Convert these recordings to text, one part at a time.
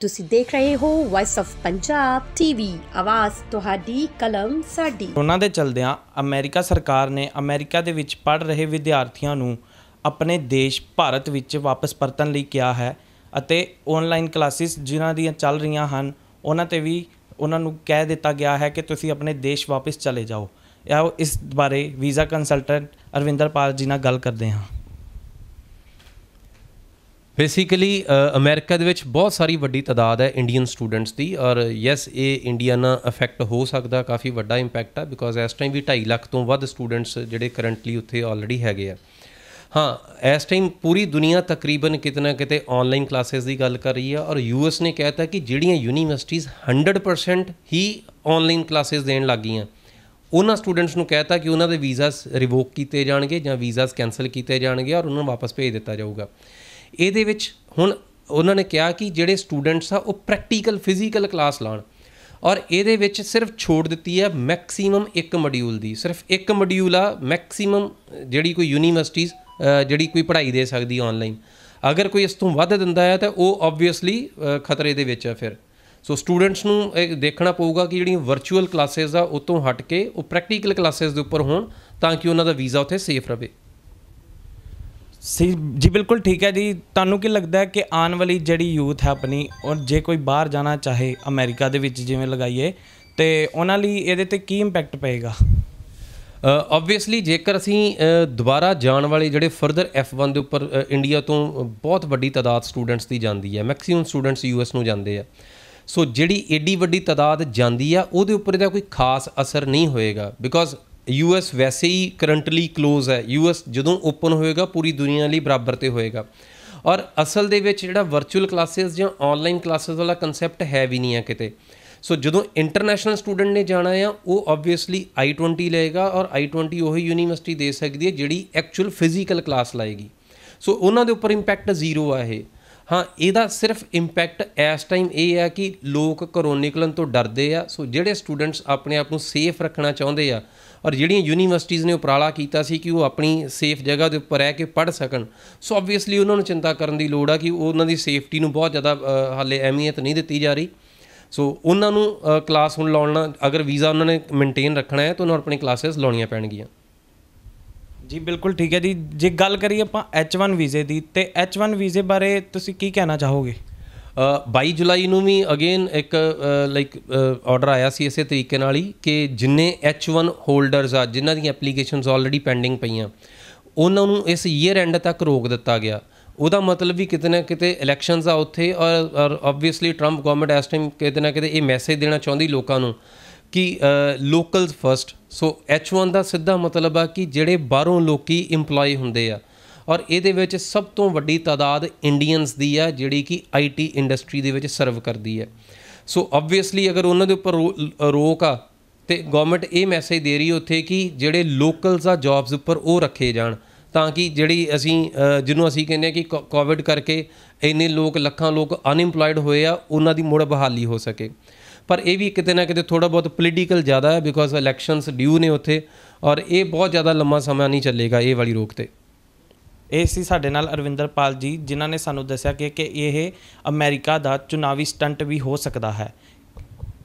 ਤੁਸੀਂ ਦੇਖ ਰਹੇ ਹੋ ਵਾਇਸ ਆਫ ਪੰਜਾਬ ਟੀਵੀ ਆਵਾਜ਼ ਤੁਹਾਡੀ ਕਲਮ ਸਾਡੀ ਉਹਨਾਂ ਦੇ ਚਲਦਿਆਂ ਅਮਰੀਕਾ ਸਰਕਾਰ ਨੇ ਅਮਰੀਕਾ ਦੇ ਵਿੱਚ ਪੜ ਰਹੇ ਵਿਦਿਆਰਥੀਆਂ ਨੂੰ ਆਪਣੇ ਦੇਸ਼ ਭਾਰਤ ਵਿੱਚ ਵਾਪਸ ਪਰਤਣ ਲਈ ਕਿਹਾ ਹੈ ਅਤੇ ਆਨਲਾਈਨ ਕਲਾਸਿਸ ਜਿਨ੍ਹਾਂ ਦੀਆਂ ਚੱਲ ਰਹੀਆਂ ਹਨ ਉਹਨਾਂ ਤੇ ਵੀ ਉਹਨਾਂ ਨੂੰ ਕਹਿ ਦਿੱਤਾ ਗਿਆ ਹੈ ਕਿ ਤੁਸੀਂ ਆਪਣੇ ਦੇਸ਼ ਵਾਪਸ ਚਲੇ ਜਾਓ ਇਹ ਇਸ ਬਾਰੇ ਵੀਜ਼ਾ ਕੰਸਲਟੈਂਟ ਅਰਵਿੰਦਰ ਪਾਲ ਜੀ ਨਾਲ ਗੱਲ ਕਰਦੇ ਹਾਂ ਬੇਸਿਕਲੀ ਅਮਰੀਕਾ ਦੇ ਵਿੱਚ ਬਹੁਤ ਸਾਰੀ ਵੱਡੀ ਤਦਾਦ ਹੈ ਇੰਡੀਅਨ ਸਟੂਡੈਂਟਸ ਦੀ ਔਰ ਯੈਸ ਇਹ ਇੰਡੀਆ ਨਾਲ ਅਫੈਕਟ ਹੋ ਸਕਦਾ ਕਾਫੀ ਵੱਡਾ ਇੰਪੈਕਟ ਆ ਬਿਕੋਜ਼ ਇਸ ਟਾਈਮ ਵੀ 2.5 ਲੱਖ ਤੋਂ ਵੱਧ ਸਟੂਡੈਂਟਸ ਜਿਹੜੇ ਕਰੰਟਲੀ ਉੱਥੇ ਆਲਰੇਡੀ ਹੈਗੇ ਆ ਹਾਂ ਇਸ ਟਾਈਮ ਪੂਰੀ ਦੁਨੀਆ ਤਕਰੀਬਨ ਕਿਤਨਾ ਕਿਤੇ ਆਨਲਾਈਨ ਕਲਾਸਿਸ ਦੀ ਗੱਲ ਕਰ ਰਹੀ ਆ ਔਰ ਯੂਐਸ ਨੇ ਕਹਿਤਾ ਕਿ ਜਿਹੜੀਆਂ ਯੂਨੀਵਰਸਿਟੀਆਂ 100% ਹੀ ਆਨਲਾਈਨ ਕਲਾਸਿਸ ਦੇਣ ਲੱਗੀਆਂ ਉਹਨਾਂ ਸਟੂਡੈਂਟਸ ਨੂੰ ਕਹਿਤਾ ਕਿ ਉਹਨਾਂ ਦੇ ਵੀਜ਼ਾਸ ਰਿਵੋਕ ਕੀਤੇ ਜਾਣਗੇ ਜਾਂ ਵੀਜ਼ਾਸ ਕੈਨਸਲ ਕੀਤੇ ਜਾਣਗੇ ਔਰ ਉਹਨਾਂ ਨੂੰ ਵਾਪਸ ਭੇਜ ਦਿੱਤਾ ਜਾਊਗਾ ਇਹਦੇ ਵਿੱਚ ਹੁਣ ਉਹਨਾਂ ਨੇ ਕਿਹਾ ਕਿ ਜਿਹੜੇ ਸਟੂਡੈਂਟਸ ਆ ਉਹ ਪ੍ਰੈਕਟੀਕਲ ਫਿਜ਼ੀਕਲ ਕਲਾਸ ਲਾਣ ਔਰ ਇਹਦੇ ਵਿੱਚ ਸਿਰਫ ਛੋੜ ਦਿੱਤੀ ਹੈ ਮੈਕਸਿਮਮ ਇੱਕ ਮੋਡਿਊਲ ਦੀ ਸਿਰਫ ਇੱਕ ਮੋਡਿਊਲ ਆ ਮੈਕਸਿਮਮ ਜਿਹੜੀ ਕੋਈ ਯੂਨੀਵਰਸਿਟੀਜ਼ ਜਿਹੜੀ ਕੋਈ ਪੜ੍ਹਾਈ ਦੇ ਸਕਦੀ ਆਨਲਾਈਨ ਅਗਰ ਕੋਈ ਇਸ ਤੋਂ ਵੱਧ ਦਿੰਦਾ ਹੈ ਤਾਂ ਉਹ ਆਬਵੀਅਸਲੀ ਖਤਰੇ ਦੇ ਵਿੱਚ ਆ ਫਿਰ ਸੋ ਸਟੂਡੈਂਟਸ ਨੂੰ ਇਹ ਦੇਖਣਾ ਪਊਗਾ ਕਿ ਜਿਹੜੀਆਂ ਵਰਚੁਅਲ ਕਲਾसेस ਆ ਉਤੋਂ ਹਟ ਕੇ ਉਹ ਪ੍ਰੈਕਟੀਕਲ ਕਲਾसेस ਦੇ ਉੱਪਰ ਹੋਣ ਤਾਂ ਕਿ ਉਹਨਾਂ ਦਾ ਵੀਜ਼ਾ ਉੱਥੇ ਸੇਫ ਰਵੇ ਸੀ ਜੀ ਬਿਲਕੁਲ ਠੀਕ ਹੈ ਜੀ ਤੁਹਾਨੂੰ ਕੀ ਲੱਗਦਾ ਹੈ ਕਿ ਆਉਣ ਵਾਲੀ ਜਿਹੜੀ ਯੂਥ ਹੈ ਆਪਣੀ ਔਰ ਜੇ ਕੋਈ ਬਾਹਰ ਜਾਣਾ ਚਾਹੇ ਅਮਰੀਕਾ ਦੇ ਵਿੱਚ ਜਿਵੇਂ ਲਗਾਈਏ ਤੇ ਉਹਨਾਂ ਲਈ ਇਹਦੇ ਤੇ ਕੀ ਇੰਪੈਕਟ ਪਏਗਾ ਆਬਵੀਅਸਲੀ ਜੇਕਰ ਅਸੀਂ ਦੁਬਾਰਾ ਜਾਣ ਵਾਲੇ ਜਿਹੜੇ ਫਰਦਰ F1 ਦੇ ਉੱਪਰ ਇੰਡੀਆ ਤੋਂ ਬਹੁਤ ਵੱਡੀ ਤਾਦਾਦ ਸਟੂਡੈਂਟਸ ਦੀ ਜਾਂਦੀ ਹੈ ਮੈਕਸਿਮਮ ਸਟੂਡੈਂਟਸ ਯੂਐਸ ਨੂੰ ਜਾਂਦੇ ਆ ਸੋ ਜਿਹੜੀ ਏਡੀ ਵੱਡੀ ਤਾਦਾਦ ਜਾਂਦੀ ਆ ਉਹਦੇ ਉੱਪਰ ਇਹਦਾ ਕੋਈ ਖਾਸ ਅਸਰ ਨਹੀਂ ਹੋਏਗਾ ਬਿਕੋਜ਼ ਯੂਐਸ ਵੈਸੇ ਹੀ ਕਰੰਟਲੀ ক্লোਜ਼ ਹੈ ਯੂਐਸ ਜਦੋਂ ਓਪਨ ਹੋਏਗਾ ਪੂਰੀ ਦੁਨੀਆ ਲਈ ਬਰਾਬਰ ਤੇ ਹੋਏਗਾ ਔਰ ਅਸਲ ਦੇ ਵਿੱਚ ਜਿਹੜਾ ਵਰਚੁਅਲ ਕਲਾਸਿਸ ਜਾਂ ਆਨਲਾਈਨ ਕਲਾਸਿਸ ਵਾਲਾ ਕਨਸੈਪਟ ਹੈ ਵੀ ਨਹੀਂ ਆ ਕਿਤੇ ਸੋ ਜਦੋਂ ਇੰਟਰਨੈਸ਼ਨਲ ਸਟੂਡੈਂਟ ਨੇ ਜਾਣਾ ਆ ਉਹ ਆਬਵੀਅਸਲੀ i20 ਲਏਗਾ ਔਰ i20 ਹੀ ਯੂਨੀਵਰਸਿਟੀ ਦੇ ਸਕਦੀ ਹੈ ਜਿਹੜੀ ਐਕਚੁਅਲ ਫਿਜ਼ੀਕਲ ਕਲਾਸ ਲਾਏਗੀ ਸੋ ਉਹਨਾਂ ਦੇ ਉੱਪਰ ਇੰਪੈਕਟ ਜ਼ੀਰੋ ਆ ਇਹ ਹਾਂ ਇਹਦਾ ਸਿਰਫ ਇੰਪੈਕਟ ਇਸ ਟਾਈਮ ਇਹ ਆ ਕਿ ਲੋਕ ਘਰੋਂ ਨਿਕਲਣ ਤੋਂ ਡਰਦੇ ਆ ਸੋ ਜਿਹੜੇ ਸਟੂਡੈਂਟਸ ਆਪਣੇ ਆਪ ਨੂੰ ਸੇਫ ਰੱਖਣਾ ਚਾਹੁੰਦੇ ਆ ਔਰ ਜਿਹੜੀਆਂ ਯੂਨੀਵਰਸਿਟੀਆਂ ਨੇ ਉਪਰਾਲਾ ਕੀਤਾ ਸੀ ਕਿ ਉਹ ਆਪਣੀ ਸੇਫ ਜਗ੍ਹਾ ਦੇ ਉੱਪਰ ਰਹਿ ਕੇ ਪੜ੍ਹ ਸਕਣ ਸੋ ਆਬਵੀਅਸਲੀ ਉਹਨਾਂ ਨੂੰ ਚਿੰਤਾ ਕਰਨ ਦੀ ਲੋੜ ਆ ਕਿ ਉਹਨਾਂ ਦੀ ਸੇਫਟੀ ਨੂੰ ਬਹੁਤ ਜ਼ਿਆਦਾ ਹਾਲੇ ਅਹਿਮੀਅਤ ਨਹੀਂ ਦਿੱਤੀ ਜਾ ਰਹੀ ਸੋ ਉਹਨਾਂ ਨੂੰ ਕਲਾਸ ਹੁਣ ਲਾਉਣਾ ਅਗਰ ਵੀਜ਼ਾ ਉਹਨਾਂ ਨੇ ਮੇਨਟੇਨ ਰੱਖਣਾ ਹੈ ਤਾਂ ਉਹਨਾਂ ਨੂੰ ਆਪਣੀ ਕਲਾਸਿਸ ਲਾਉਣੀਆਂ ਪੈਣਗੀਆਂ ਜੀ ਬਿਲਕੁਲ ਠੀਕ ਹੈ ਜੀ ਜੇ ਗੱਲ ਕਰੀਏ ਆਪਾਂ H1 ਵੀਜ਼ੇ ਦੀ ਤੇ H1 ਵੀਜ਼ੇ ਬਾਰੇ ਤੁਸੀਂ ਕੀ ਕਹਿਣਾ ਚਾਹੋਗੇ 22 ਜੁਲਾਈ ਨੂੰ ਵੀ ਅਗੇਨ ਇੱਕ ਲਾਈਕ ਆਰਡਰ ਆਇਆ ਸੀ ਇਸੇ ਤਰੀਕੇ ਨਾਲ ਹੀ ਕਿ ਜਿੰਨੇ H1 ਹੋਲਡਰਸ ਆ ਜਿਨ੍ਹਾਂ ਦੀਆਂ ਐਪਲੀਕੇਸ਼ਨਸ ਆਲਰੇਡੀ ਪੈਂਡਿੰਗ ਪਈਆਂ ਉਹਨਾਂ ਨੂੰ ਇਸ ਈਅਰ ਐਂਡ ਤੱਕ ਰੋਕ ਦਿੱਤਾ ਗਿਆ ਉਹਦਾ ਮਤਲਬ ਵੀ ਕਿਤੇ ਨਾ ਕਿਤੇ ਇਲੈਕਸ਼ਨਸ ਆ ਉੱਥੇ ਔਰ ਆਬਵੀਅਸਲੀ ਟਰੰਪ ਗਵਰਨਮੈਂਟ ਇਸ ਟਾਈਮ ਕਿਤੇ ਨਾ ਕਿਤੇ ਇਹ ਮੈਸੇਜ ਦੇਣਾ ਚਾਹੁੰਦੀ ਲੋਕਾਂ ਨੂੰ ਕਿ ਲੋਕਲਸ ਫਰਸਟ ਸੋ H1 ਦਾ ਸਿੱਧਾ ਮਤਲਬ ਆ ਕਿ ਜਿਹੜੇ ਬਾਹਰੋਂ ਲੋਕੀ EMPLOYE ਹੁੰਦੇ ਆ ਔਰ ਇਹਦੇ ਵਿੱਚ ਸਭ ਤੋਂ ਵੱਡੀ ਤਾਦਾਦ ਇੰਡੀਅਨਸ ਦੀ ਆ ਜਿਹੜੀ ਕਿ ਆਈਟੀ ਇੰਡਸਟਰੀ ਦੇ ਵਿੱਚ ਸਰਵ ਕਰਦੀ ਹੈ ਸੋ ਆਬਵੀਅਸਲੀ ਅਗਰ ਉਹਨਾਂ ਦੇ ਉੱਪਰ ਰੋਕ ਆ ਤੇ ਗਵਰਨਮੈਂਟ ਇਹ ਮੈਸੇਜ ਦੇ ਰਹੀ ਉੱਥੇ ਕਿ ਜਿਹੜੇ ਲੋਕਲਸ ਆ ਜੌਬਸ ਉੱਪਰ ਉਹ ਰੱਖੇ ਜਾਣ ਤਾਂ ਕਿ ਜਿਹੜੀ ਅਸੀਂ ਜਿਹਨੂੰ ਅਸੀਂ ਕਹਿੰਦੇ ਆ ਕਿ ਕੋਵਿਡ ਕਰਕੇ ਇੰਨੇ ਲੋਕ ਲੱਖਾਂ ਲੋਕ ਅਨਇੰਪਲੋਇਡ ਹੋਏ ਆ ਉਹਨਾਂ ਦੀ ਮੁੜ ਬਹਾਲੀ ਹੋ ਸਕੇ ਪਰ ਇਹ ਵੀ ਕਿਤੇ ਨਾ ਕਿਤੇ ਥੋੜਾ ਬਹੁਤ ਪੋਲੀਟੀਕਲ ਜ਼ਿਆਦਾ ਹੈ ਬਿਕੋਜ਼ ਇਲੈਕਸ਼ਨਸ ਡਿਊ ਨੇ ਉੱਥੇ ਔਰ ਇਹ ਬਹੁਤ ਜ਼ਿਆਦਾ ਲੰਮਾ ਸਮਾਂ ਨਹੀਂ ਚੱਲੇਗਾ ਇਹ ਵਾਲੀ ਰੋਕ ਤੇ ਇਹ ਸੀ ਸਾਡੇ ਨਾਲ ਅਰਵਿੰਦਰਪਾਲ ਜੀ ਜਿਨ੍ਹਾਂ ਨੇ ਸਾਨੂੰ ਦੱਸਿਆ ਕਿ ਕਿ ਇਹ ਅਮਰੀਕਾ ਦਾ ਚੁਣਾਵੀ ਸਟੰਟ ਵੀ ਹੋ ਸਕਦਾ ਹੈ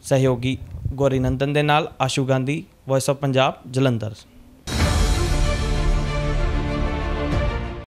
ਸਹਿਯੋਗੀ ਗੋਰੀਨੰਦਨ ਦੇ ਨਾਲ ਆਸ਼ੂ ਗਾਂਧੀ ਵੌਇਸ ਆਫ ਪੰਜਾਬ ਜਲੰਧਰ